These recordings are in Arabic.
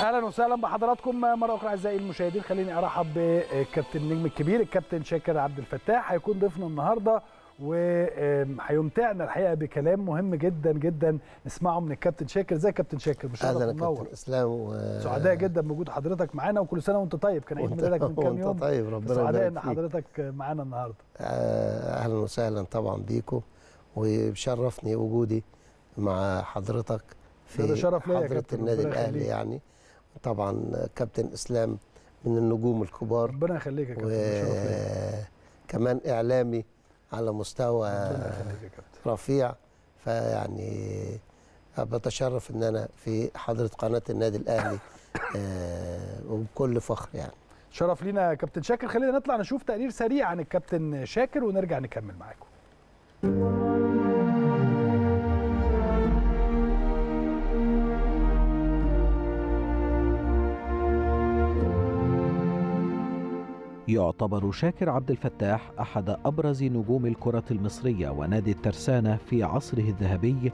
اهلا وسهلا بحضراتكم مره اخرى اعزائي المشاهدين خليني ارحب بالكابتن النجم الكبير الكابتن شاكر عبد الفتاح هيكون ضيفنا النهارده وهيمتعنا الحقيقه بكلام مهم جدا جدا نسمعه من الكابتن شاكر ازيك كابتن شاكر مشرف منور اسلام و... سعداء جدا بوجود حضرتك معانا وكل سنه وانت طيب كان عيد ميلادك من كام يوم طيب ربنا سعداء ان حضرتك معانا النهارده آه، اهلا وسهلا طبعا بيكم وبشرفني وجودي مع حضرتك في ده شرف ليا حضره النادي الاهلي يعني طبعا كابتن اسلام من النجوم الكبار ربنا يخليك يا كابتن كمان اعلامي على مستوى رفيع فيعني بتشرف ان انا في حضره قناه النادي الاهلي آه، وبكل فخر يعني شرف لينا يا كابتن شاكر خلينا نطلع نشوف تقرير سريع عن الكابتن شاكر ونرجع نكمل معاكم يعتبر شاكر عبد الفتاح أحد أبرز نجوم الكرة المصرية ونادي الترسانة في عصره الذهبي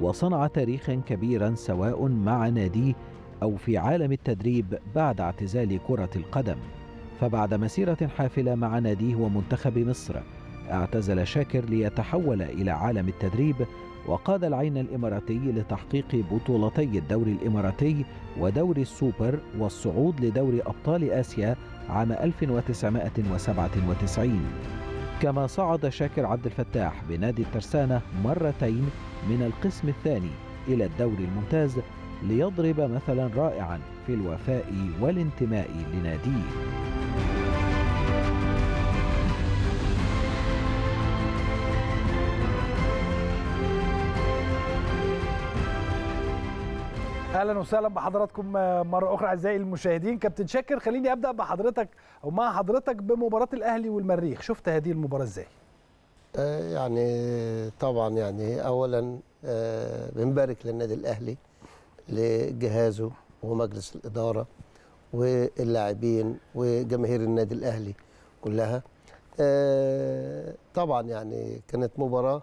وصنع تاريخا كبيرا سواء مع ناديه أو في عالم التدريب بعد اعتزال كرة القدم فبعد مسيرة حافلة مع ناديه ومنتخب مصر اعتزل شاكر ليتحول إلى عالم التدريب وقاد العين الإماراتي لتحقيق بطولتي الدوري الإماراتي ودوري السوبر والصعود لدوري أبطال آسيا عام 1997 كما صعد شاكر عبد الفتاح بنادي الترسانة مرتين من القسم الثاني إلى الدوري الممتاز ليضرب مثلا رائعا في الوفاء والانتماء لناديه اهلا وسهلا بحضراتكم آه، مره اخرى اعزائي المشاهدين كابتن شاكر خليني ابدا بحضرتك او مع حضرتك بمباراه الاهلي والمريخ شفت هذه المباراه ازاي آه، يعني طبعا يعني اولا آه، بنبارك للنادي الاهلي لجهازه ومجلس الاداره واللاعبين وجماهير النادي الاهلي كلها طبعا يعني كانت مباراه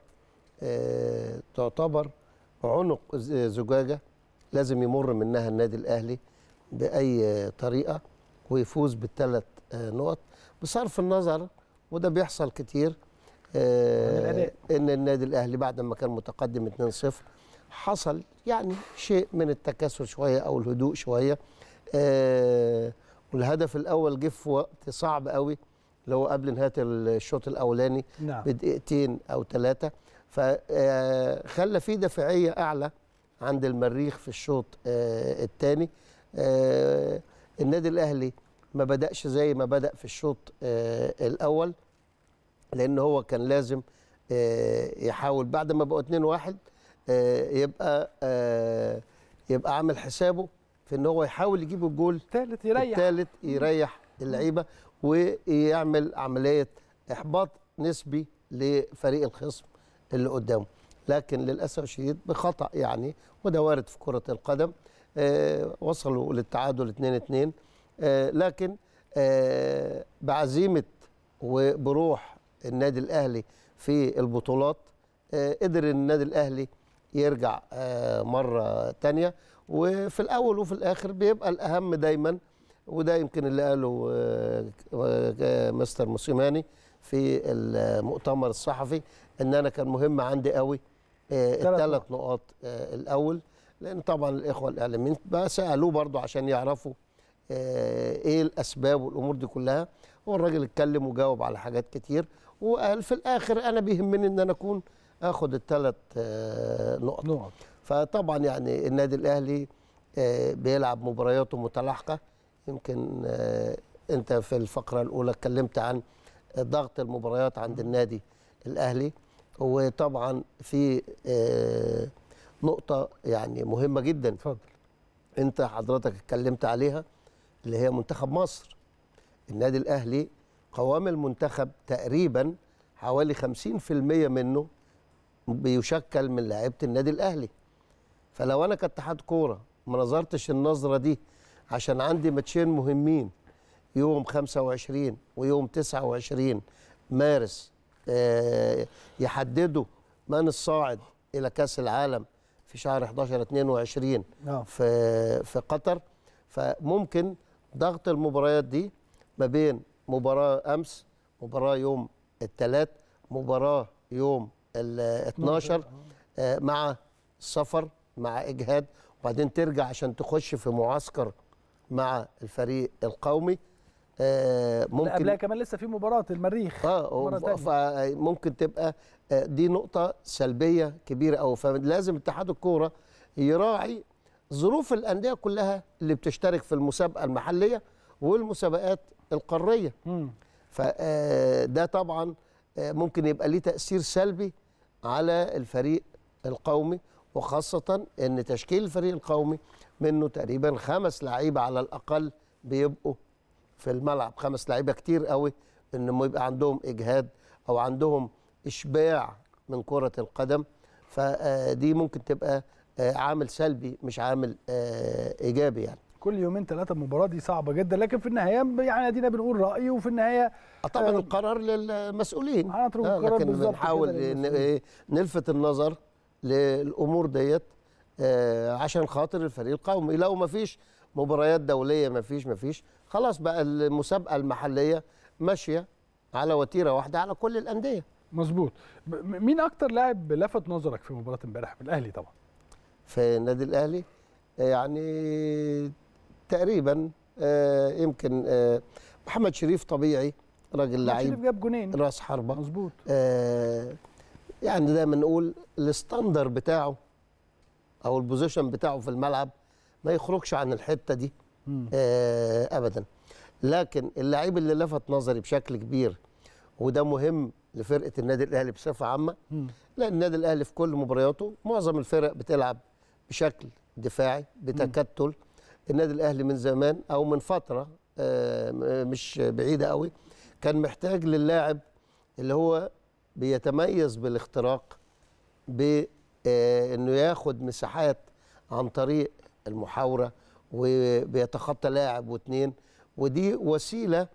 تعتبر عنق زجاجه لازم يمر منها النادي الاهلي باي طريقه ويفوز بالثلاث آه، نقط بصرف النظر وده بيحصل كتير آه، ان النادي الاهلي بعد ما كان متقدم 2-0 حصل يعني شيء من التكاسل شويه او الهدوء شويه آه، والهدف الاول جه في وقت صعب قوي اللي هو قبل نهايه الشوط الاولاني نعم. بدقيقتين او ثلاثه فخلى في دافعيه اعلى عند المريخ في الشوط آه، الثاني آه، النادي الاهلي ما بداش زي ما بدا في الشوط آه، الاول لان هو كان لازم يحاول بعد ما بقوا 2 1 يبقى يبقى عامل حسابه في ان هو يحاول يجيب الجول الثالث يريح الثالث يريح اللعيبه ويعمل عمليه احباط نسبي لفريق الخصم اللي قدامه لكن للأسف الشديد بخطأ يعني وده وارد في كرة القدم آه، وصلوا للتعادل 2-2 آه، لكن آه، بعزيمة وبروح النادي الأهلي في البطولات قدر النادي الأهلي يرجع مرة ثانيه وفي الأول وفي الآخر بيبقى الأهم دايما وده يمكن اللي قاله مستر موسيماني في المؤتمر الصحفي ان انا كان مهم عندي قوي آه، الثلاث نقاط آه، الاول لان طبعا الاخوه الاعلاميين سالوه برضو عشان يعرفوا آه، ايه الاسباب والامور دي كلها هو الراجل اتكلم وجاوب على حاجات كتير وقال في الاخر انا بيهمني ان انا اكون اخد الثلاث نقط نقط فطبعا يعني النادي الاهلي بيلعب مبارياته متلاحقه يمكن انت في الفقره الاولى اتكلمت عن ضغط المباريات عند النادي الاهلي وطبعا في آه، نقطه يعني مهمه جدا اتفضل انت حضرتك اتكلمت عليها اللي هي منتخب مصر النادي الاهلي قوام المنتخب تقريبا حوالي 50% منه بيشكل من لعيبه النادي الاهلي فلو انا كاتحاد كوره ما نظرتش النظره دي عشان عندي ماتشين مهمين يوم 25 ويوم 29 مارس آه، يحددوا من الصاعد الى كاس العالم في شهر 11 22 نعم. في في قطر فممكن ضغط المباريات دي ما بين مباراه امس مباراه يوم الثلاث مباراه يوم ال 12 آه، مع سفر مع اجهاد وبعدين ترجع عشان تخش في معسكر مع الفريق القومي آه، ممكن قبلها كمان لسه في مباراه المريخ اه ممكن تبقى آه، دي نقطه سلبيه كبيره قوي فلازم اتحاد الكوره يراعي ظروف الانديه كلها اللي بتشترك في المسابقه المحليه والمسابقات القاريه فده آه، طبعا ممكن يبقى ليه تاثير سلبي على الفريق القومي وخاصه ان تشكيل الفريق القومي منه تقريبا خمس لعيبه على الاقل بيبقوا في الملعب خمس لعيبه كتير قوي ان يبقى عندهم اجهاد او عندهم اشباع من كره القدم فدي آه، ممكن تبقى آه، عامل سلبي مش عامل آه، ايجابي يعني كل يومين ثلاثه المباراه دي صعبه جدا لكن في النهايه يعني ادينا بنقول راي وفي النهايه طبعا آه القرار للمسؤولين هنترك القرار لكن بنحاول إيه، نلفت النظر للامور ديت آه عشان خاطر الفريق القومي لو ما فيش مباريات دوليه ما فيش ما فيش خلاص بقى المسابقه المحليه ماشيه على وتيره واحده على كل الانديه مظبوط مين اكتر لاعب لفت نظرك في مباراه امبارح الاهلي طبعا في النادي الاهلي آه، يعني تقريبا آه، يمكن آه، محمد شريف طبيعي راجل لعيب شريف جاب جونين راس حربه مظبوط يعني دايما نقول الستاندر بتاعه او البوزيشن بتاعه في الملعب ما يخرجش عن الحته دي آه، ابدا لكن اللعيب اللي لفت نظري بشكل كبير وده مهم لفرقه النادي الاهلي بصفه عامه لان النادي الاهلي في كل مبارياته معظم الفرق بتلعب بشكل دفاعي بتكتل النادي الاهلي من زمان او من فتره آه، مش بعيده قوي كان محتاج للاعب اللي هو بيتميز بالاختراق بانه آه، ياخد مساحات عن طريق المحاوره وبيتخطى لاعب واثنين ودي وسيله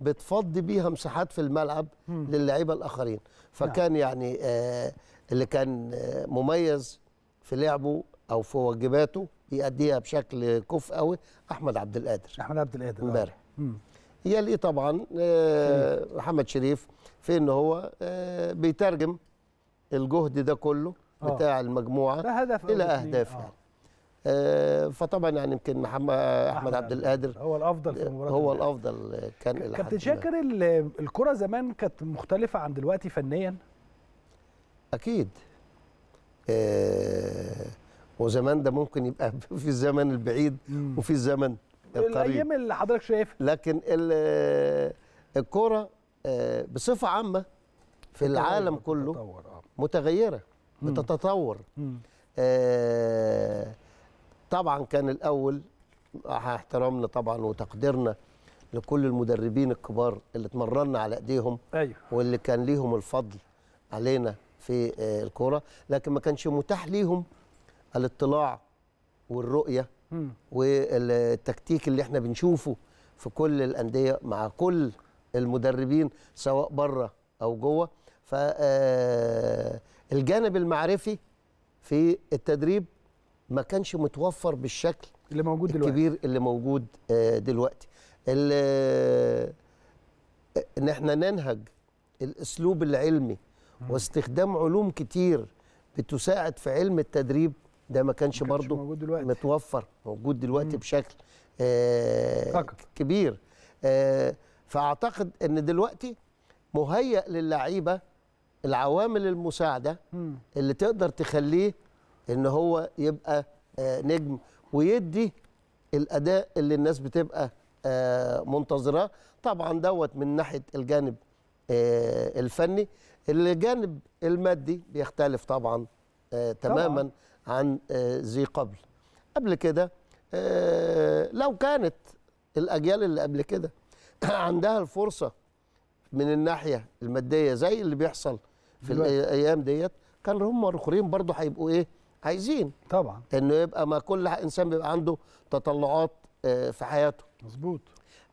بتفضي بيها مساحات في الملعب للاعيبه الاخرين فكان نعم. يعني آه، اللي كان آه، مميز في لعبه او في واجباته يأديها بشكل كف قوي احمد عبد القادر احمد عبد القادر امبارح آه. يلي طبعا محمد شريف في ان هو بيترجم الجهد ده كله بتاع المجموعه الى اهداف يعني. آه، فطبعا يعني يمكن محمد احمد عبد يعني القادر هو الافضل في المباراه هو الافضل كان كابتن شاكر الكره زمان كانت مختلفه عن دلوقتي فنيا اكيد آه، وزمان ده ممكن يبقى في الزمن البعيد وفي الزمن القريب الايام اللي حضرتك شايفها لكن آه، الكره بصفه عامه في العالم كله متغيره بتتطور آه طبعا كان الاول مع احترامنا طبعا وتقديرنا لكل المدربين الكبار اللي اتمرنا على ايديهم أيوه. واللي كان ليهم الفضل علينا في آه، الكوره لكن ما كانش متاح ليهم الاطلاع والرؤيه م. والتكتيك اللي احنا بنشوفه في كل الانديه مع كل المدربين سواء بره او جوه فالجانب آه، المعرفي في التدريب ما كانش متوفر بالشكل اللي موجود الكبير دلوقتي الكبير اللي موجود آه، دلوقتي آه، ان احنا ننهج الاسلوب العلمي واستخدام علوم كتير بتساعد في علم التدريب ده ما كانش, كانش برضه موجود دلوقتي. متوفر موجود دلوقتي مم. بشكل آه كبير آه فاعتقد ان دلوقتي مهيئ للعيبه العوامل المساعده مم. اللي تقدر تخليه ان هو يبقى آه، نجم ويدي الاداء اللي الناس بتبقى آه، منتظراه طبعا دوت من ناحيه الجانب آه، الفني الجانب المادي بيختلف طبعا تماما عن ذي قبل قبل كده لو كانت الاجيال اللي قبل كده عندها الفرصه من الناحيه الماديه زي اللي بيحصل في الايام ديت كان هم الاخرين برضه هيبقوا ايه عايزين طبعا انه يبقى ما كل انسان بيبقى عنده تطلعات آه، في حياته مظبوط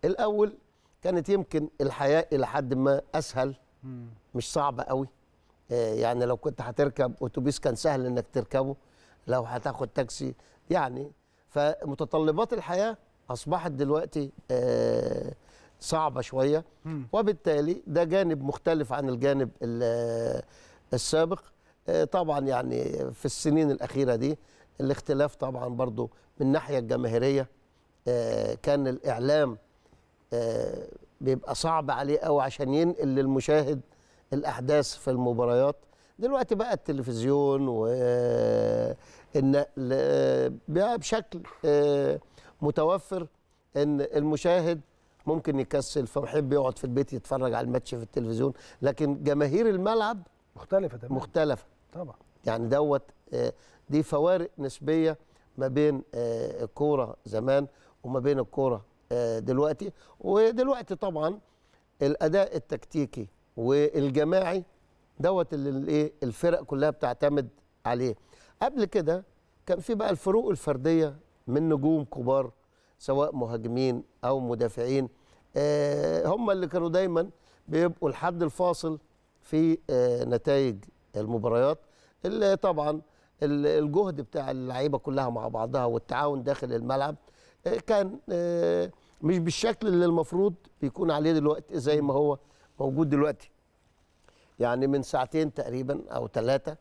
الاول كانت يمكن الحياه الى حد ما اسهل مم. مش صعبه قوي آه، يعني لو كنت هتركب اتوبيس كان سهل انك تركبه لو هتاخد تاكسي يعني فمتطلبات الحياه اصبحت دلوقتي آه، صعبه شويه وبالتالي ده جانب مختلف عن الجانب السابق آه، طبعا يعني في السنين الاخيره دي الاختلاف طبعا برضو من الناحيه الجماهيريه آه، كان الاعلام آه، بيبقى صعب عليه قوي عشان ينقل للمشاهد الاحداث في المباريات دلوقتي بقى التلفزيون والنقل بشكل متوفر ان المشاهد ممكن يكسل فبيحب يقعد في البيت يتفرج على الماتش في التلفزيون لكن جماهير الملعب مختلفه تماما مختلفه طبعا يعني دوت آه، دي فوارق نسبيه ما بين آه، الكوره زمان وما بين الكوره آه، دلوقتي ودلوقتي طبعا الاداء التكتيكي والجماعي دوت اللي إيه، الفرق كلها بتعتمد عليه قبل كده كان في بقى الفروق الفرديه من نجوم كبار سواء مهاجمين او مدافعين هم اللي كانوا دايما بيبقوا الحد الفاصل في نتائج المباريات اللي طبعا الجهد بتاع اللعيبه كلها مع بعضها والتعاون داخل الملعب آه، كان آه، مش بالشكل اللي المفروض بيكون عليه دلوقتي زي ما هو موجود دلوقتي يعني من ساعتين تقريبا او ثلاثه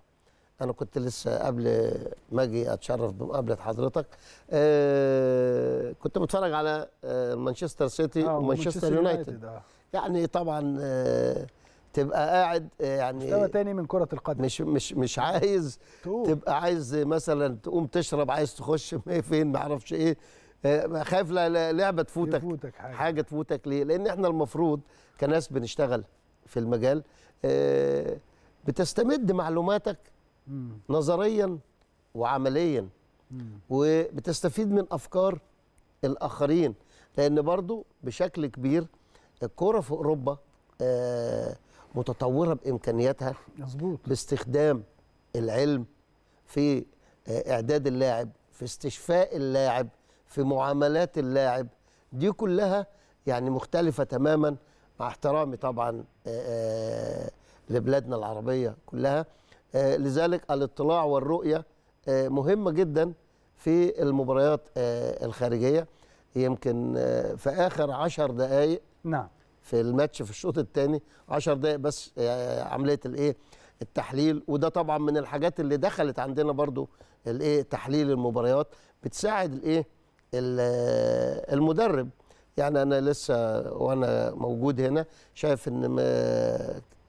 انا كنت لسه قبل ما اجي اتشرف بمقابله حضرتك آه، كنت بتفرج على مانشستر سيتي ومانشستر يونايتد يعني طبعا تبقى قاعد آه، يعني مستوى تاني من كره القدم مش مش مش عايز طول. تبقى عايز مثلا تقوم تشرب عايز تخش فين ما اعرفش ايه آه، خايف لعبه تفوتك يفوتك حاجه, حاجة تفوتك ليه لان احنا المفروض كناس بنشتغل في المجال آه، بتستمد معلوماتك نظريا وعمليا وبتستفيد من افكار الاخرين لان برضو بشكل كبير الكوره في اوروبا آه متطوره بامكانياتها مظبوط باستخدام العلم في آه، اعداد اللاعب في استشفاء اللاعب في معاملات اللاعب دي كلها يعني مختلفه تماما مع احترامي طبعا آه، آه، لبلادنا العربيه كلها لذلك الاطلاع والرؤيه مهمه جدا في المباريات الخارجيه يمكن في اخر عشر دقائق نعم في الماتش في الشوط الثاني 10 دقائق بس آه، عمليه الايه التحليل وده طبعا من الحاجات اللي دخلت عندنا برضو الايه تحليل المباريات بتساعد الايه آه، المدرب يعني انا لسه وانا موجود هنا شايف ان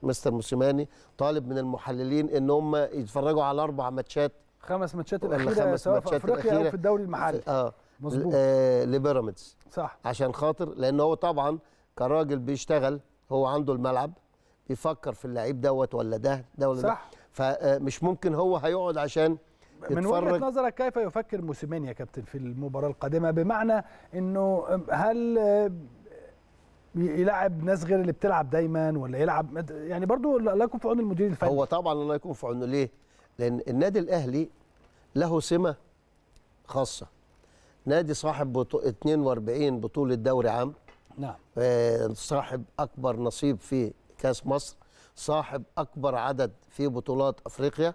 مستر موسيماني طالب من المحللين ان هم يتفرجوا على اربع ماتشات خمس ماتشات الاخيره خمس سواء ماتشات في افريقيا او في الدوري المحلي اه مظبوط آه لبيراميدز صح عشان خاطر لان هو طبعا كراجل بيشتغل هو عنده الملعب بيفكر في اللعيب دوت ولا ده ده ولا صح. ده آه، فمش ممكن هو هيقعد عشان من وجهه نظرك كيف يفكر موسيمين يا كابتن في المباراه القادمه بمعنى انه هل يلعب ناس غير اللي بتلعب دايما ولا يلعب يعني برضو الله يكون في عون المدير الفني هو طبعا الله يكون في عونه ليه؟ لان النادي الاهلي له سمه خاصه نادي صاحب بطو 42 بطوله دوري عام نعم آه، صاحب اكبر نصيب في كاس مصر صاحب اكبر عدد في بطولات افريقيا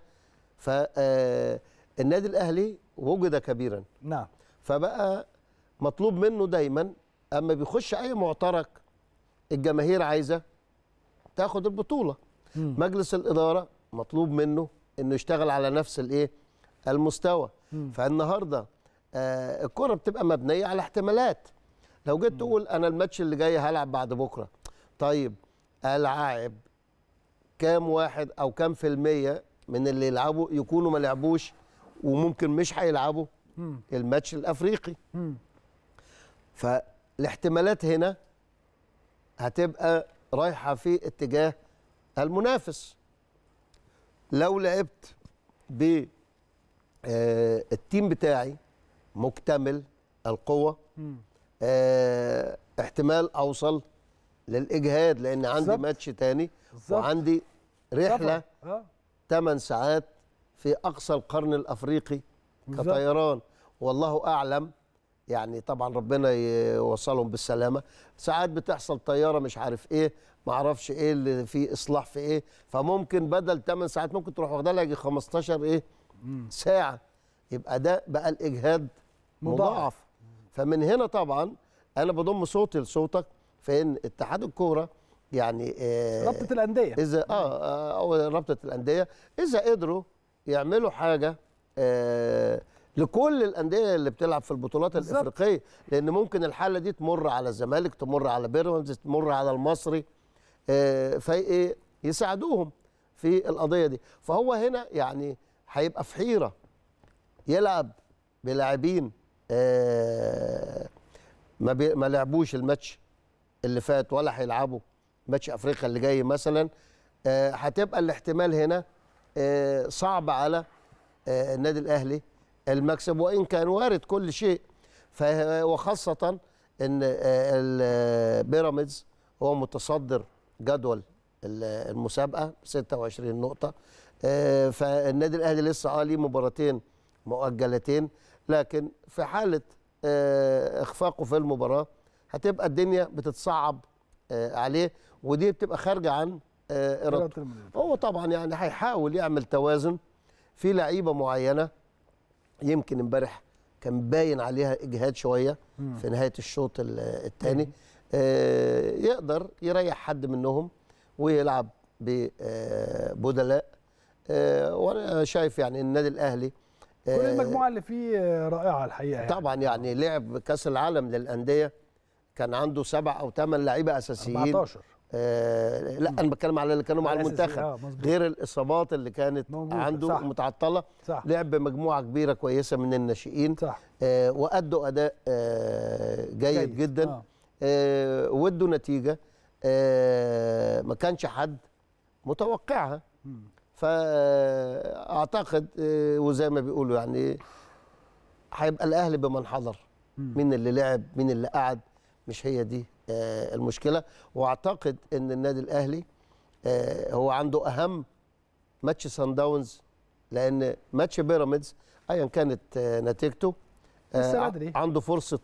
فالنادي آه، الاهلي وجد كبيرا نعم فبقى مطلوب منه دايما اما بيخش اي معترك الجماهير عايزه تاخد البطوله مم. مجلس الاداره مطلوب منه انه يشتغل على نفس الايه المستوى مم. فالنهارده آه الكره بتبقى مبنيه على احتمالات لو جيت تقول انا الماتش اللي جاي هلعب بعد بكره طيب العاب كام واحد او كام في الميه من اللي يلعبوا يكونوا ما لعبوش وممكن مش هيلعبوا الماتش الافريقي فالاحتمالات هنا هتبقى رايحه في اتجاه المنافس لو لعبت ب آه، التيم بتاعي مكتمل القوه اه احتمال اوصل للاجهاد لان عندي بالزبط. ماتش تاني بالزبط. وعندي رحله آه. 8 ساعات في اقصى القرن الافريقي بالزبط. كطيران والله اعلم يعني طبعا ربنا يوصلهم بالسلامه ساعات بتحصل طياره مش عارف ايه ما اعرفش ايه اللي في اصلاح في ايه فممكن بدل 8 ساعات ممكن تروح واخدها لها 15 ايه ساعه يبقى ده بقى الاجهاد مضاعف, مضاعف. فمن هنا طبعا انا بضم صوتي لصوتك فان اتحاد الكوره يعني آه رابطه الانديه اذا آه،, اه او رابطه الانديه اذا قدروا يعملوا حاجه آه لكل الانديه اللي بتلعب في البطولات بالزبط. الافريقيه لان ممكن الحاله دي تمر على الزمالك تمر على بيراميدز تمر على المصري آه فايه يساعدوهم في القضيه دي فهو هنا يعني هيبقى في حيره يلعب بلاعبين آه، ما ما لعبوش الماتش اللي فات ولا هيلعبوا ماتش افريقيا اللي جاي مثلا آه، هتبقى الاحتمال هنا آه، صعب على النادي الاهلي المكسب وان كان وارد كل شيء وخاصه ان بيراميدز هو متصدر جدول المسابقه 26 نقطه فالنادي الاهلي لسه اه ليه مباراتين مؤجلتين لكن في حاله آه، اخفاقه في المباراه هتبقى الدنيا بتتصعب آه، عليه ودي بتبقى خارجه عن آه، ارادته هو طبعا يعني هيحاول يعمل توازن في لعيبه معينه يمكن امبارح كان باين عليها اجهاد شويه في نهايه الشوط الثاني يقدر يريح حد منهم ويلعب ببدلاء وانا شايف يعني النادي الاهلي كل آه، المجموعه اللي فيه رائعه الحقيقه يعني. طبعا يعني لعب كاس العالم للانديه كان عنده سبع او ثمان لعيبه اساسيين 14 آه لا انا بتكلم على اللي كانوا مع المنتخب آه غير الاصابات اللي كانت موجودة. عنده صح. متعطله صح. لعب بمجموعه كبيره كويسه من الناشئين صح. آه وادوا اداء آه جيد, جيد جدا آه. آه ودوا نتيجه آه ما كانش حد متوقعها فاعتقد آه، وزي ما بيقولوا يعني هيبقى الاهلي بمن حضر مين اللي لعب مين اللي قعد مش هي دي آه، المشكله واعتقد ان النادي الاهلي آه، هو عنده اهم ماتش سان داونز لان ماتش بيراميدز ايا كانت نتيجته عنده فرصه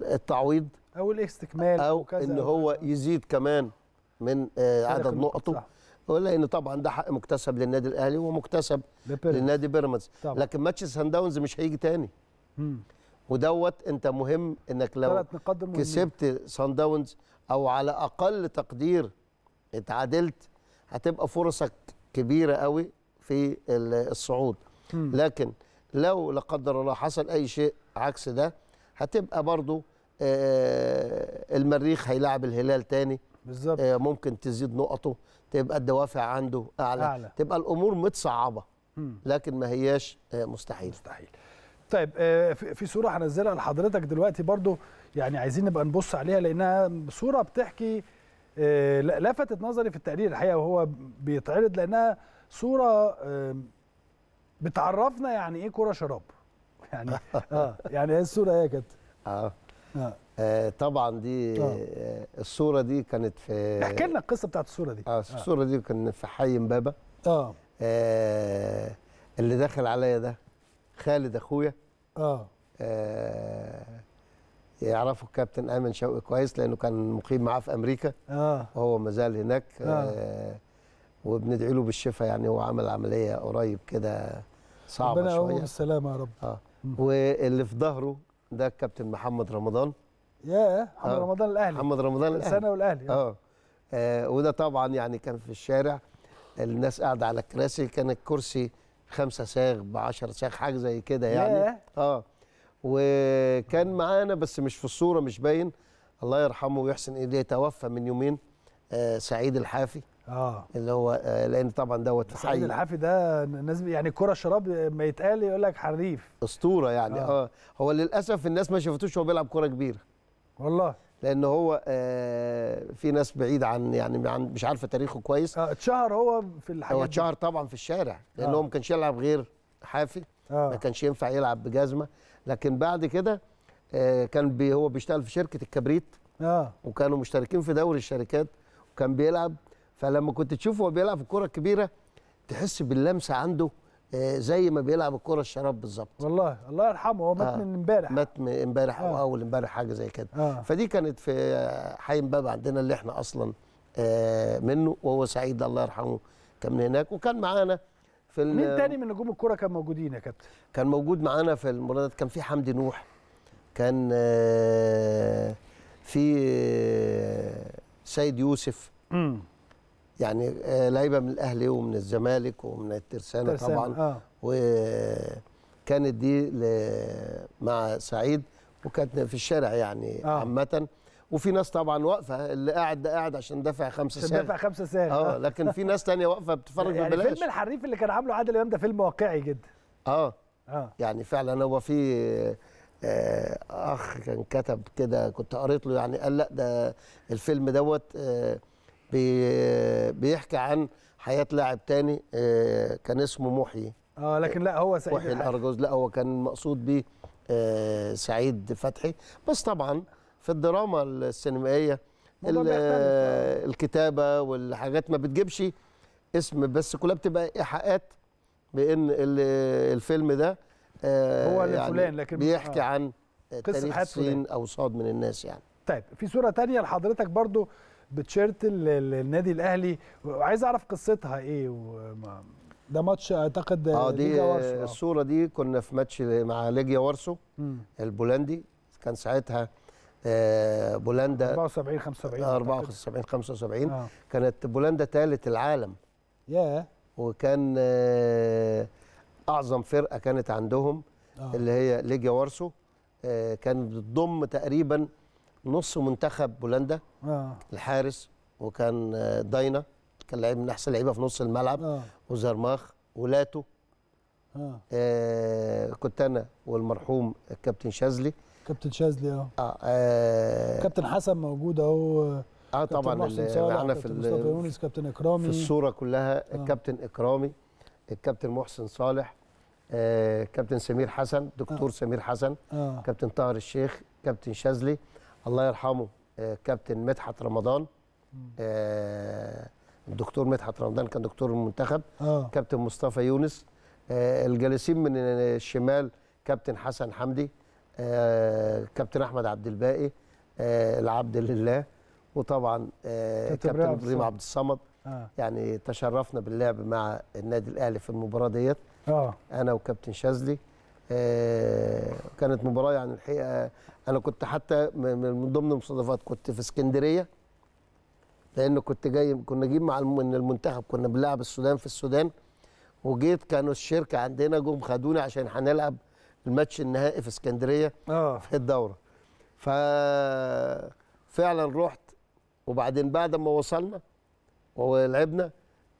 التعويض او الاستكمال او ان هو يزيد كمان من عدد نقطه لان طبعا ده حق مكتسب للنادي الاهلي ومكتسب للنادي بيراميدز لكن ماتش سان داونز مش هيجي تاني ودوت انت مهم انك لو كسبت سان داونز او على اقل تقدير اتعادلت هتبقى فرصك كبيره قوي في الصعود مم. لكن لو لا قدر الله حصل اي شيء عكس ده هتبقى برضو آه، المريخ هيلاعب الهلال تاني بالظبط آه، ممكن تزيد نقطه تبقى الدوافع عنده اعلى, أعلى. تبقى الامور متصعبه لكن ما هياش آه، مستحيل مستحيل طيب آه، في صوره هنزلها لحضرتك دلوقتي برضو يعني عايزين نبقى نبص عليها لانها صوره بتحكي لفتت نظري في التقرير الحقيقه وهو بيتعرض لانها صوره بتعرفنا يعني ايه كره شراب يعني اه يعني هي الصوره هي إيه كده اه اه آه، طبعا دي آه. آه. الصوره دي كانت في احكي لنا القصه بتاعت الصوره دي اه, آه. الصوره دي كانت في حي امبابه اه, آه اللي دخل عليا ده خالد اخويا اه, آه يعرفه الكابتن ايمن شوقي كويس لانه كان مقيم معاه في امريكا اه وهو ما زال هناك آه. آه وبندعي له بالشفاء يعني هو عمل عمليه قريب كده صعبه شويه ربنا يعوضه بالسلامه يا رب اه واللي في ظهره ده الكابتن محمد رمضان ياه محمد آه. رمضان الاهلي محمد رمضان الاهلي السنه والاهلي آه. آه. اه وده طبعا يعني كان في الشارع الناس قاعده على الكراسي كان الكرسي خمسة ساغ ب 10 ساغ حاجه زي كده يعني اه وكان معانا بس مش في الصوره مش باين الله يرحمه ويحسن اليه توفى من يومين آه سعيد الحافي اه اللي هو آه لان طبعا دوت في حي سعيد الحافي ده الناس يعني كره شراب ما يتقال يقول لك حريف اسطوره يعني آه. اه هو للاسف الناس ما شافتوش وهو بيلعب كره كبيره والله لان هو آه في ناس بعيد عن يعني مش عارفه تاريخه كويس اه اتشهر هو في الحياه هو اتشهر طبعا في الشارع لان آه. هو ما كانش يلعب غير حافي آه. ما كانش ينفع يلعب بجزمه لكن بعد كده آه كان بي هو بيشتغل في شركه الكبريت اه وكانوا مشتركين في دوري الشركات وكان بيلعب فلما كنت تشوفه هو بيلعب الكره الكبيره تحس باللمسه عنده آه، زي ما بيلعب الكره الشراب بالظبط والله الله يرحمه هو مات آه من امبارح مات من امبارح آه. او اول امبارح حاجه زي كده آه. فدي كانت في حي امبابه عندنا اللي احنا اصلا آه منه وهو سعيد الله يرحمه كان من هناك وكان معانا في مين تاني من نجوم الكوره كان موجودين يا كابتن؟ كان موجود معانا في المولدات كان في حمدي نوح كان آه في آه، سيد يوسف امم يعني آه، لعيبه من الاهلي ومن الزمالك ومن الترسانه طبعا آه. وكانت دي مع سعيد وكانت في الشارع يعني آه. عامه وفي ناس طبعا واقفه اللي قاعد ده قاعد عشان دافع خمسة عشان دافع خمسة سنين اه لكن في ناس تانية واقفه بتتفرج يعني ببلاش فيلم الحريف اللي كان عامله عادل امام ده فيلم واقعي جدا اه اه يعني فعلا هو في آه, آه، اخ كان كتب كده كنت قريت له يعني قال لا ده الفيلم دوت آه بيحكي عن حياه لاعب تاني آه، كان اسمه محيي اه لكن لا هو سعيد محيي الارجوز لا هو كان مقصود بيه آه، سعيد فتحي بس طبعا في الدراما السينمائيه آه. الكتابه والحاجات ما بتجيبش اسم بس كلها بتبقى ايحاءات بان الفيلم ده هو يعني فلان لكن بيحكي آه. عن تاريخ سين او صاد من الناس يعني طيب في صوره تانية لحضرتك برضو بتشيرت النادي الاهلي وعايز اعرف قصتها ايه وما ده ماتش اعتقد اه دي آه. الصوره دي كنا في ماتش مع ليجيا وارسو البولندي كان ساعتها آه، بولندا 74 75 74 75 آه. كانت بولندا ثالث العالم ياه yeah. وكان آه، اعظم فرقه كانت عندهم آه. اللي هي ليجيا وارسو كان بتضم تقريبا نص منتخب بولندا آه. الحارس وكان آه، داينا كان لعيب من احسن لعيبه في نص الملعب آه. وزرماخ ولاتو آه. آه كنت انا والمرحوم الكابتن شاذلي كابتن شاذلي آه. آه. اه كابتن حسن موجود اهو اه, آه، طبعا معانا في يونس كابتن اكرامي في الصوره كلها آه. الكابتن اكرامي الكابتن محسن صالح آه كابتن سمير حسن دكتور آه. سمير حسن آه. كابتن طاهر الشيخ كابتن شاذلي الله يرحمه آه، كابتن مدحت رمضان آه، الدكتور مدحت رمضان كان دكتور المنتخب آه. كابتن مصطفى يونس آه، الجالسين من الشمال كابتن حسن حمدي كابتن احمد عبد الباقي العبد لله وطبعا كابتن ابراهيم عبد الصمد آه. يعني تشرفنا باللعب مع النادي الاهلي في المباراه ديت آه. انا وكابتن شاذلي كانت مباراه يعني الحقيقه انا كنت حتى من ضمن المصادفات كنت في اسكندريه لان كنت جاي كنا جايين مع من المنتخب كنا بنلعب السودان في السودان وجيت كانوا الشركه عندنا جم خدوني عشان هنلعب الماتش النهائي في اسكندريه آه. في الدوره ففعلا رحت وبعدين بعد ما وصلنا ولعبنا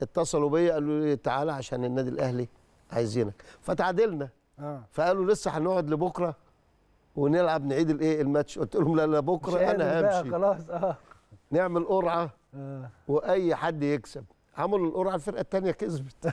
اتصلوا بيا قالوا لي تعالى عشان النادي الاهلي عايزينك فتعادلنا آه. فقالوا لسه هنقعد لبكره ونلعب نعيد الايه الماتش قلت لهم لا لا بكره انا همشي خلاص اه نعمل قرعه آه. واي حد يكسب عملوا القرعه الفرقه الثانيه كسبت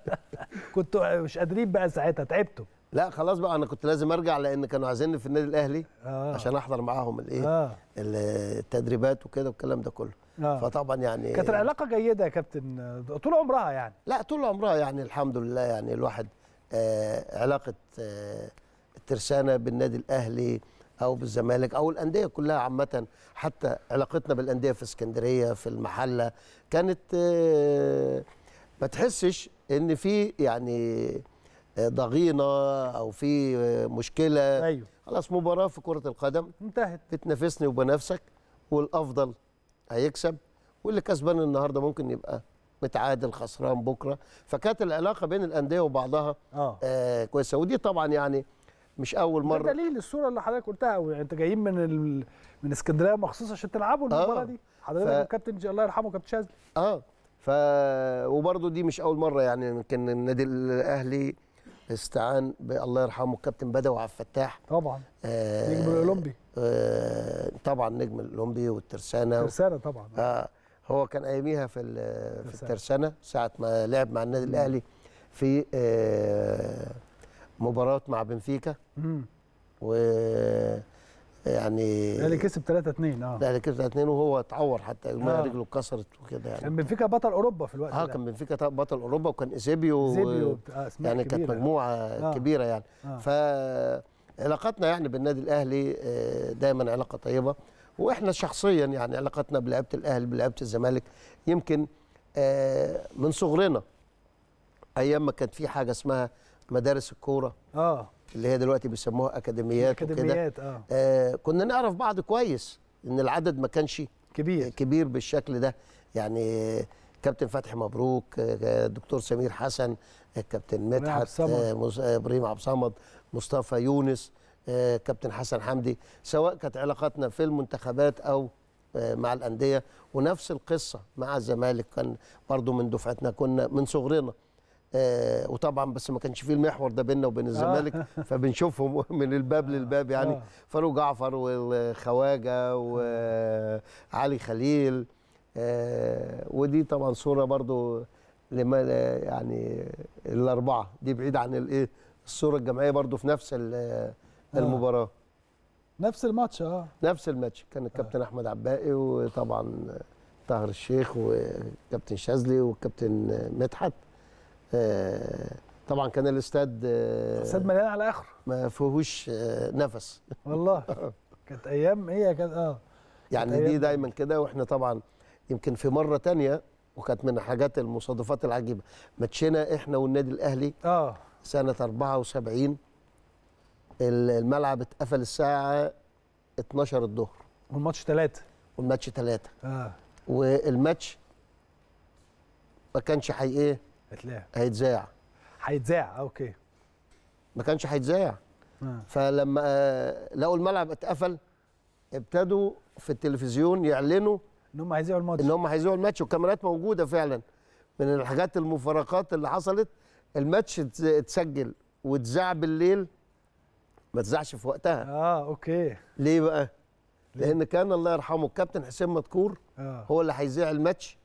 كنتوا مش قادرين بقى ساعتها تعبتوا لا خلاص بقى انا كنت لازم ارجع لان كانوا عايزيني في النادي الاهلي آه. عشان احضر معاهم الايه آه. التدريبات وكده والكلام ده كله آه. فطبعا يعني كانت العلاقه جيده يا كابتن طول عمرها يعني لا طول عمرها يعني الحمد لله يعني الواحد آه علاقه آه الترسانه بالنادي الاهلي او بالزمالك او الانديه كلها عامه حتى علاقتنا بالانديه في اسكندريه في المحله كانت آه، ما تحسش ان في يعني آه، ضغينه او في آه، مشكله أيوه. خلاص مباراه في كره القدم انتهت بتنافسني وبنافسك والافضل هيكسب واللي كسبان النهارده ممكن يبقى متعادل خسران بكره فكانت العلاقه بين الانديه وبعضها آه. آه كويسه ودي طبعا يعني مش اول مره ده دليل الصوره اللي حضرتك قلتها يعني انت جايين من ال... من اسكندريه مخصوص عشان تلعبوا آه. المباراه آه. دي حضرتك ف... كابتن الله يرحمه كابتن شاذلي اه ف وبرده دي مش اول مره يعني يمكن النادي الاهلي استعان بالله يرحمه الكابتن بدوي عبد الفتاح طبعا آه نجم الاولمبي آه طبعا نجم الاولمبي والترسانه الترسانه طبعا آه هو كان اياميها في في الترسانه ساعه ما لعب مع النادي الاهلي في آه مباراه مع بنفيكا و يعني الاهلي كسب 3 2 اه الاهلي كسب 3 2 وهو اتعور حتى آه. رجله اتكسرت وكده يعني كان بنفيكا بطل اوروبا في الوقت آه، ده اه كان بنفيكا بطل اوروبا وكان ايزيبيو ايزيبيو آه يعني كانت يعني. مجموعه آه. كبيره يعني آه. فعلاقتنا يعني بالنادي الاهلي آه، دايما علاقه طيبه واحنا شخصيا يعني علاقتنا بلعيبه الاهلي بلعيبه الزمالك يمكن آه، من صغرنا ايام ما كانت في حاجه اسمها مدارس الكوره اه اللي هي دلوقتي بيسموها اكاديميات اكاديميات آه. اه كنا نعرف بعض كويس ان العدد ما كانش كبير كبير بالشكل ده يعني كابتن فتحي مبروك دكتور سمير حسن كابتن مدحت آه، آه، ابراهيم عبد الصمد مصطفى يونس آه، كابتن حسن حمدي سواء كانت علاقاتنا في المنتخبات او مع الانديه ونفس القصه مع الزمالك كان برضو من دفعتنا كنا من صغرنا آه وطبعا بس ما كانش فيه المحور ده بيننا وبين آه. الزمالك آه. فبنشوفهم من الباب للباب يعني آه. فاروق جعفر والخواجه وعلي خليل آه ودي طبعا صوره برضو لما آه، يعني الاربعه دي بعيد عن الايه الصوره الجمعيه برضو في نفس آه، المباراه نفس الماتش اه نفس الماتش كان الكابتن آه. احمد عباقي وطبعا طاهر الشيخ وكابتن شاذلي والكابتن مدحت آه، طبعا كان الاستاد الاستاد آه، مليان على اخره ما فيهوش آه، نفس والله كانت ايام هي كانت اه يعني دي دايما كده واحنا طبعا يمكن في مره تانية وكانت من الحاجات المصادفات العجيبه ماتشنا احنا والنادي الاهلي اه سنه 74 الملعب اتقفل الساعه 12 الظهر والماتش 3 والماتش 3 اه والماتش ما كانش حقيقي هتلاقي هيتذاع هيتذاع اوكي ما كانش هيتذاع آه. فلما آه، لقوا الملعب اتقفل ابتدوا في التلفزيون يعلنوا ان هم هيذيعوا الماتش ان هم هيذيعوا الماتش والكاميرات موجوده فعلا من الحاجات المفارقات اللي حصلت الماتش اتسجل واتذاع بالليل ما اتذاعش في وقتها اه اوكي ليه بقى؟ ليه؟ لان كان الله يرحمه الكابتن حسين مدكور آه. هو اللي هيذيع الماتش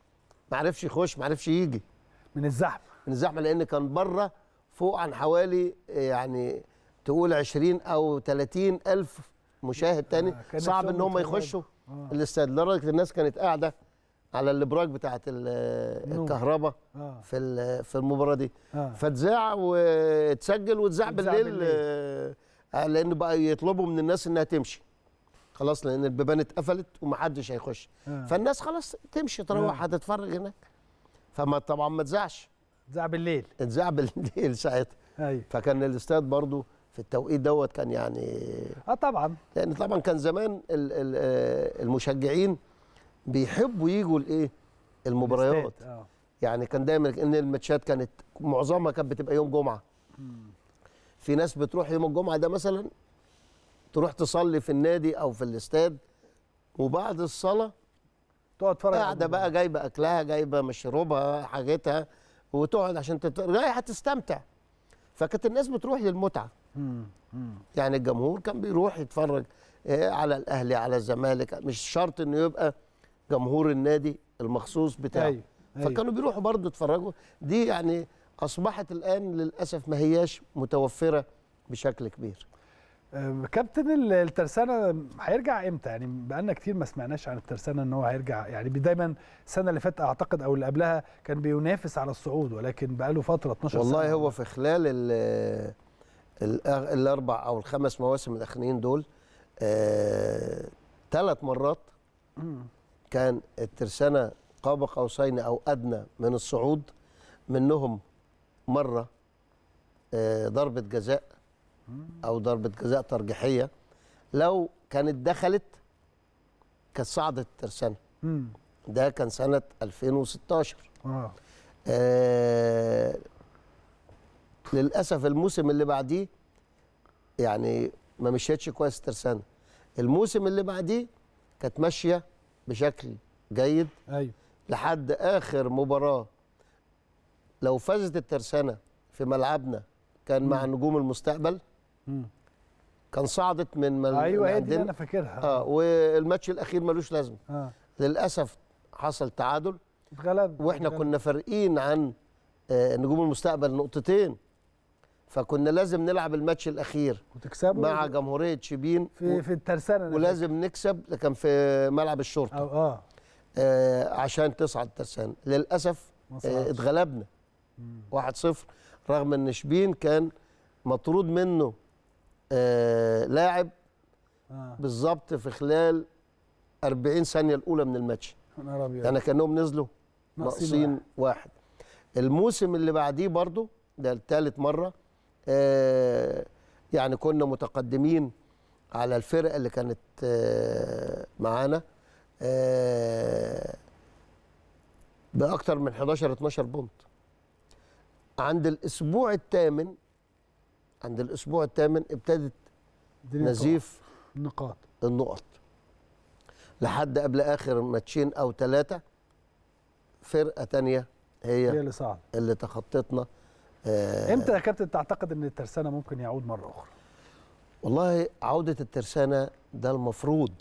ما عرفش يخش ما عرفش يجي من الزحمه من الزحمه لان كان بره فوق عن حوالي آه، يعني تقول 20 او 30 الف مشاهد آه، تاني آه صعب ان هم يخشوا آه. الاستاد لدرجه الناس كانت قاعده على الابراج بتاعه آه، الكهرباء آه. في في المباراه دي آه. فاتذاع واتسجل واتذاع بالليل, بالليل. آه لان بقى يطلبوا من الناس انها تمشي خلاص لان البيبان اتقفلت ومحدش هيخش آه. فالناس خلاص تمشي تروح آه. هتتفرج هناك فما طبعا ما اتذاعش اتذاع بالليل اتذاع بالليل ساعتها ايوه فكان الاستاد برضو في التوقيت دوت كان يعني اه طبعا لان طبعا كان زمان آه، المشجعين بيحبوا يجوا لايه المباريات آه. يعني كان دايما ان الماتشات كانت معظمها كانت بتبقى يوم جمعه في ناس بتروح يوم الجمعه ده مثلا تروح تصلي في النادي او في الاستاد وبعد الصلاه تقعد تتفرج قاعده بقى جايبه اكلها جايبه مشروبها حاجتها وتقعد عشان تت... رايحه تستمتع فكانت الناس بتروح للمتعه يعني الجمهور كان بيروح يتفرج آه، على الاهلي على الزمالك مش شرط انه يبقى جمهور النادي المخصوص بتاعه أيوه. أيوه. فكانوا بيروحوا برضه يتفرجوا دي يعني اصبحت الان للاسف ما هياش متوفره بشكل كبير كابتن الترسانه هيرجع امتى يعني بقالنا كتير ما سمعناش عن الترسانه ان هو هيرجع يعني دايما السنه اللي فاتت اعتقد او اللي قبلها كان بينافس على الصعود ولكن بقاله فتره 12 والله سنه والله هو في خلال الـ الاربع او الخمس مواسم الاخرين دول ثلاث آه مرات كان الترسانه قاب قوسين او ادنى من الصعود منهم مره آه ضربه جزاء او ضربه جزاء ترجيحيه لو كانت دخلت كانت صعدت الترسانه ده كان سنه 2016 آه. آه للاسف الموسم اللي بعديه يعني ما مشيتش كويس ترسانه الموسم اللي بعديه كانت ماشيه بشكل جيد ايوه لحد اخر مباراه لو فازت الترسانه في ملعبنا كان مع نجوم المستقبل كان صعدت من من ايوه هي دي انا فاكرها اه والماتش الاخير ملوش لازمه آه. للاسف حصل تعادل اتغلب واحنا اتغلب. كنا فارقين عن آه، نجوم المستقبل نقطتين فكنا لازم نلعب الماتش الاخير وتكسبه مع جمهوريه شبين في و... في الترسانه ولازم نكسب كان في ملعب الشرطه أو آه. آه عشان تصعد الترسانه للاسف آه اتغلبنا 1-0 رغم ان شبين كان مطرود منه آه، لاعب آه. بالظبط في خلال 40 ثانيه الاولى من الماتش يعني كانهم نزلوا ناقصين واحد. الموسم اللي بعديه برضو ده الثالث مره آه، يعني كنا متقدمين على الفرقه اللي كانت معانا باكثر باكتر من 11 12 بونت عند الاسبوع الثامن عند الاسبوع الثامن ابتدت نزيف النقاط النقط لحد قبل اخر ماتشين او ثلاثه فرقه ثانيه هي هي اللي صعد اللي تخطتنا آه امتى يا كابتن تعتقد ان الترسانه ممكن يعود مره اخرى؟ والله عوده الترسانه ده المفروض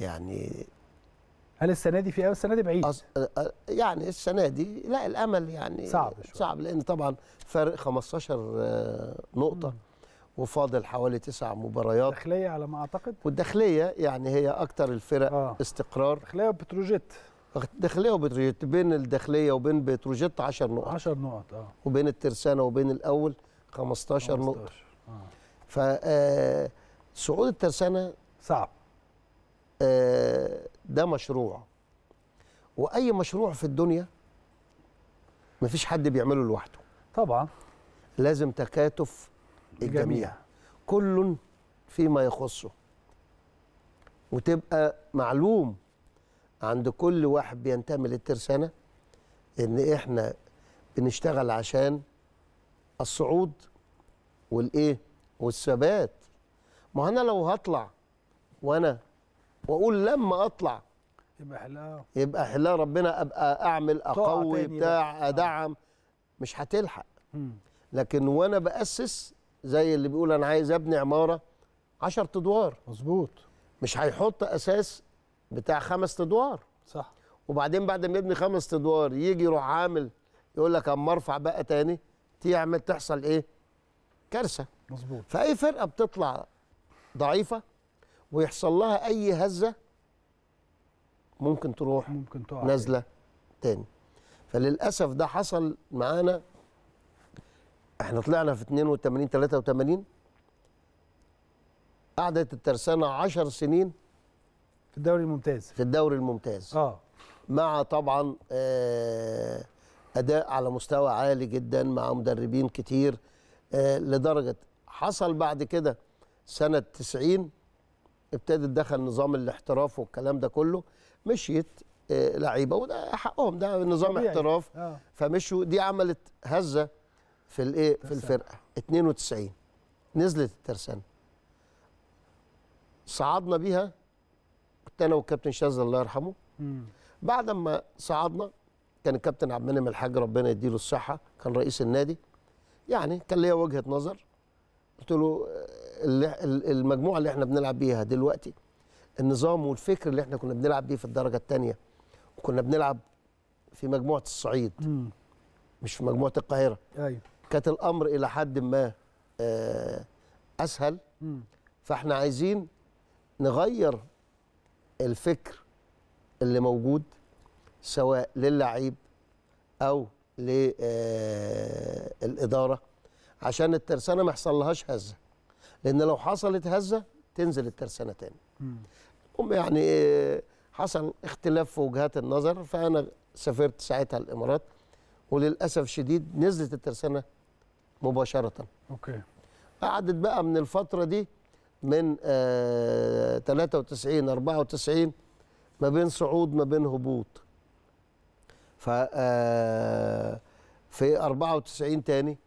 يعني هل السنه دي في امل السنه دي بعيد أص... يعني السنه دي لا الامل يعني صعب شوية. صعب لان طبعا فرق 15 آه، نقطه مم. وفاضل حوالي تسع مباريات الداخليه على ما اعتقد والداخليه يعني هي اكتر الفرق آه. استقرار داخليه وبتروجيت داخليه وبتروجيت بين الداخليه وبين بتروجيت 10 نقط 10 نقط اه وبين الترسانه وبين الاول 15, نقطه 15. آه. ف آه، صعود الترسانه صعب آه ده مشروع واي مشروع في الدنيا مفيش حد بيعمله لوحده طبعا لازم تكاتف الجميع جميع. كل فيما يخصه وتبقى معلوم عند كل واحد بينتمي للترسانه ان احنا بنشتغل عشان الصعود والايه والثبات ما انا لو هطلع وانا واقول لما اطلع يبقى حلاه يبقى حلاه ربنا ابقى اعمل اقوي بتاع آه. ادعم مش هتلحق لكن وانا باسس زي اللي بيقول انا عايز ابني عماره 10 ادوار مظبوط مش هيحط اساس بتاع خمس ادوار صح وبعدين بعد ما يبني خمس ادوار يجي يروح عامل يقول لك اما ارفع بقى تاني تعمل تحصل ايه؟ كارثه مظبوط فاي فرقه بتطلع ضعيفه ويحصل لها اي هزه ممكن تروح ممكن تقع نازله تاني فللاسف ده حصل معانا احنا طلعنا في 82 83 قعدت الترسانه 10 سنين في الدوري الممتاز في الدوري الممتاز اه مع طبعا آه، اداء على مستوى عالي جدا مع مدربين كتير آه، لدرجه حصل بعد كده سنه 90 ابتدت دخل نظام الاحتراف والكلام ده كله مشيت آه، لعيبه وده حقهم ده نظام احتراف آه. فمشوا دي عملت هزه في الايه في الفرقه 92 نزلت الترسانه صعدنا بيها كنت انا والكابتن شاذ الله يرحمه م. بعد ما صعدنا كان الكابتن عبد المنعم الحاج ربنا يديله الصحه كان رئيس النادي يعني كان ليا وجهه نظر قلت له آه، اللي المجموعه اللي احنا بنلعب بيها دلوقتي النظام والفكر اللي احنا كنا بنلعب بيه في الدرجه الثانيه كنا بنلعب في مجموعه الصعيد مش في مجموعه القاهره ايوه كانت الامر الى حد ما آه، اسهل فاحنا عايزين نغير الفكر اللي موجود سواء للعيب او للاداره آه، عشان الترسانه ما يحصلهاش هزه لان لو حصلت هزه تنزل الترسانه تاني هم يعني حصل اختلاف في وجهات النظر فانا سافرت ساعتها الامارات وللاسف شديد نزلت الترسانه مباشره اوكي قعدت بقى من الفتره دي من آه 93 94 ما بين صعود ما بين هبوط ف آه، في 94 تاني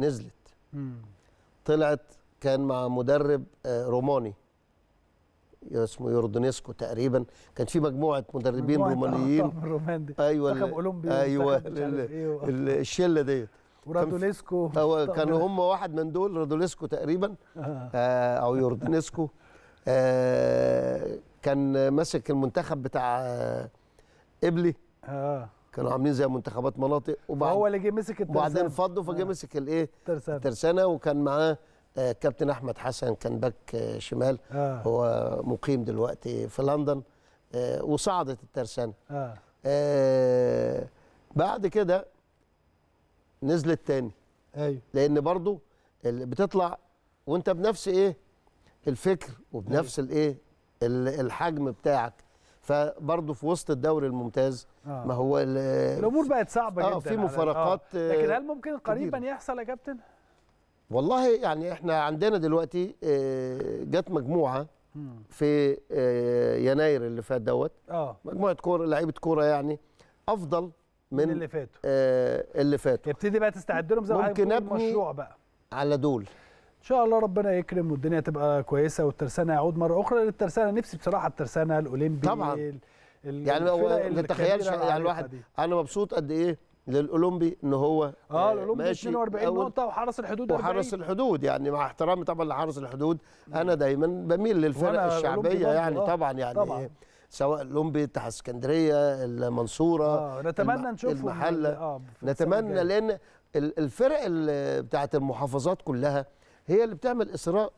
نزلت مم. طلعت كان مع مدرب آه، روماني اسمه يوردونيسكو تقريبا كان في مجموعه مدربين مجموعة آه، رومانيين ايوه منتخب اولمبي ايوه إيه الشله ديت ورادوليسكو كان, كان هم واحد من دول رادوليسكو تقريبا آه. آه او يوردونيسكو آه كان ماسك المنتخب بتاع آه، ابلي آه. كانوا عاملين زي منتخبات مناطق وبعد هو اللي جه مسك الترسانه وبعدين فضوا فجه مسك الايه الترسانه وكان معاه آه، كابتن احمد حسن كان باك آه، شمال آه. هو مقيم دلوقتي في لندن آه وصعدت الترسانه آه. آه بعد كده نزلت تاني ايوه لان برضو بتطلع وانت بنفس ايه الفكر وبنفس أيوه. الايه الحجم بتاعك فبرضه في وسط الدوري الممتاز آه. ما هو الامور بقت صعبه آه جدا في آه. مفارقات آه. لكن هل ممكن قريبا يحصل يا كابتن والله يعني احنا عندنا دلوقتي آه، جت مجموعه في آه، يناير اللي فات دوت اه مجموعه كوره لعيبه كوره يعني افضل من اللي فاتوا آه، اللي فاتوا يبتدي بقى تستعد لهم زي ممكن ابني مشروع بقى على دول ان شاء الله ربنا يكرم والدنيا تبقى كويسه والترسانه يعود مره اخرى للترسانه نفسي بصراحه الترسانه الاولمبي طبعا يعني ما تتخيلش يعني الواحد انا مبسوط قد ايه للاولمبي ان هو اه, آه، الاولمبي 42 نقطه وحرس الحدود وحرس 40. الحدود يعني مع احترامي طبعا لحرس الحدود انا دايما بميل للفرق الشعبيه يعني آه، طبعا يعني طبعا. سواء الاولمبي اتحاد اسكندريه المنصوره آه. نتمنى نشوفه المحله آه نتمنى لان الفرق بتاعت المحافظات كلها هي اللي بتعمل اصرار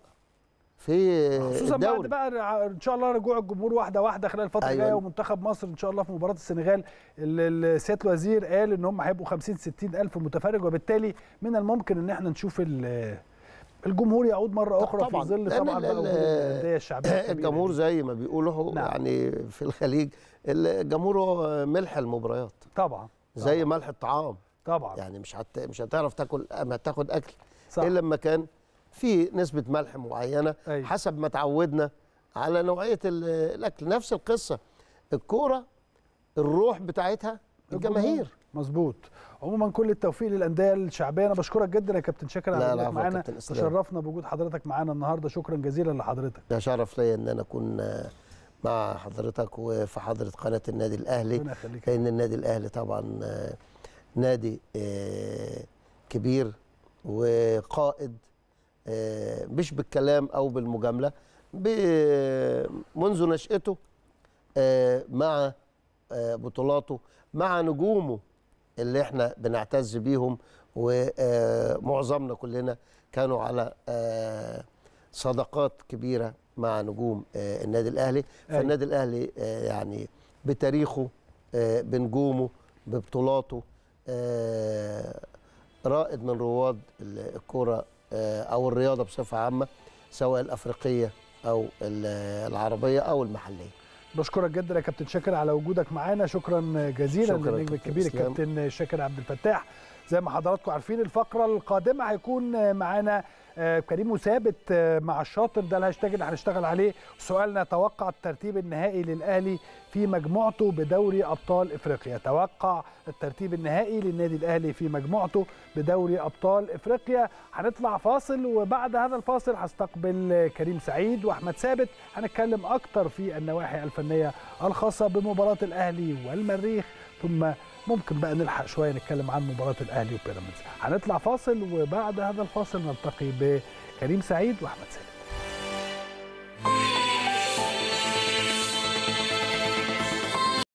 في خصوصا بعد بقى ان شاء الله رجوع الجمهور واحده واحده خلال الفتره أيوة. الجايه أيوة. ومنتخب مصر ان شاء الله في مباراه السنغال سياده الوزير قال ان هم هيبقوا 50 60 الف متفرج وبالتالي من الممكن ان احنا نشوف الجمهور يعود مره اخرى طبعا. في ظل طبعا الانديه الشعبيه الجمهور زي ما بيقولوا نعم. يعني في الخليج الجمهور هو ملح المباريات طبعا زي طبعاً. ملح الطعام طبعا يعني مش هت... مش هتعرف تاكل ما تاخد اكل صح. الا لما كان في نسبه ملح معينه أي. أيوة. حسب ما تعودنا على نوعيه الاكل نفس القصه الكوره الروح بتاعتها الجماهير مظبوط عموما كل التوفيق للانديه الشعبيه انا بشكرك جدا يا كابتن شاكر على وجودك معانا تشرفنا بوجود حضرتك معانا النهارده شكرا جزيلا لحضرتك ده شرف ليا ان انا اكون مع حضرتك وفي حضره قناه النادي الاهلي لان النادي الاهلي طبعا آه، نادي آه، كبير وقائد آه، مش بالكلام او بالمجامله منذ نشأته آه، مع آه، بطولاته مع نجومه اللي احنا بنعتز بيهم ومعظمنا كلنا كانوا على صداقات كبيره مع نجوم النادي الاهلي أيوة. فالنادي الاهلي يعني بتاريخه بنجومه ببطولاته رائد من رواد الكره آه، او الرياضه بصفه عامه سواء الافريقيه او العربيه او المحليه بشكرك جدا يا كابتن شاكر على وجودك معانا شكرا جزيلا للنجم الكبير الكابتن شاكر عبد الفتاح زي ما حضراتكم عارفين الفقره القادمه هيكون معانا آه، كريم وثابت آه، مع الشاطر ده الهاشتاج اللي هنشتغل عليه سؤالنا توقع الترتيب النهائي للاهلي في مجموعته بدوري ابطال افريقيا توقع الترتيب النهائي للنادي الاهلي في مجموعته بدوري ابطال افريقيا هنطلع فاصل وبعد هذا الفاصل هستقبل كريم سعيد واحمد ثابت هنتكلم اكتر في النواحي الفنيه الخاصه بمباراه الاهلي والمريخ ثم ممكن بقى نلحق شويه نتكلم عن مباراه الاهلي وبيراميدز هنطلع فاصل وبعد هذا الفاصل نلتقي بكريم سعيد واحمد سعيد